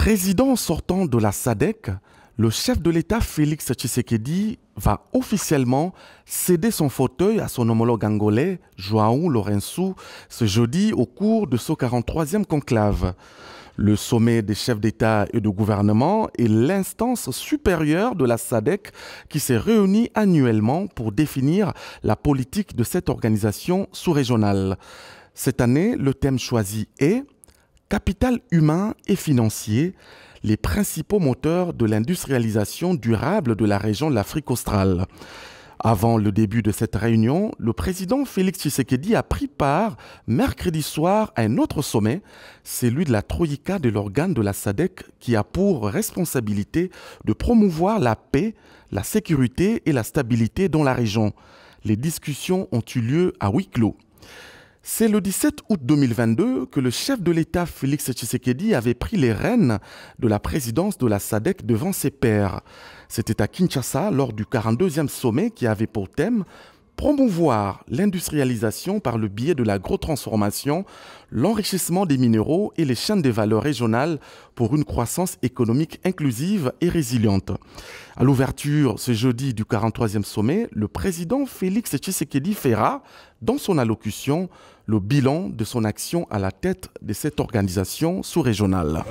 Président sortant de la SADEC, le chef de l'État Félix Tshisekedi va officiellement céder son fauteuil à son homologue angolais João Lourenço ce jeudi au cours de ce 43e conclave. Le sommet des chefs d'État et de gouvernement est l'instance supérieure de la SADEC qui s'est réunie annuellement pour définir la politique de cette organisation sous-régionale. Cette année, le thème choisi est Capital humain et financier, les principaux moteurs de l'industrialisation durable de la région de l'Afrique australe. Avant le début de cette réunion, le président Félix Tshisekedi a pris part mercredi soir à un autre sommet, celui de la Troïka de l'organe de la SADEC qui a pour responsabilité de promouvoir la paix, la sécurité et la stabilité dans la région. Les discussions ont eu lieu à huis clos. C'est le 17 août 2022 que le chef de l'État Félix Tshisekedi avait pris les rênes de la présidence de la SADC devant ses pairs. C'était à Kinshasa lors du 42e sommet qui avait pour thème promouvoir l'industrialisation par le biais de l'agrotransformation, l'enrichissement des minéraux et les chaînes de valeur régionales pour une croissance économique inclusive et résiliente. À l'ouverture ce jeudi du 43e sommet, le président Félix Tshisekedi fera, dans son allocution, le bilan de son action à la tête de cette organisation sous-régionale.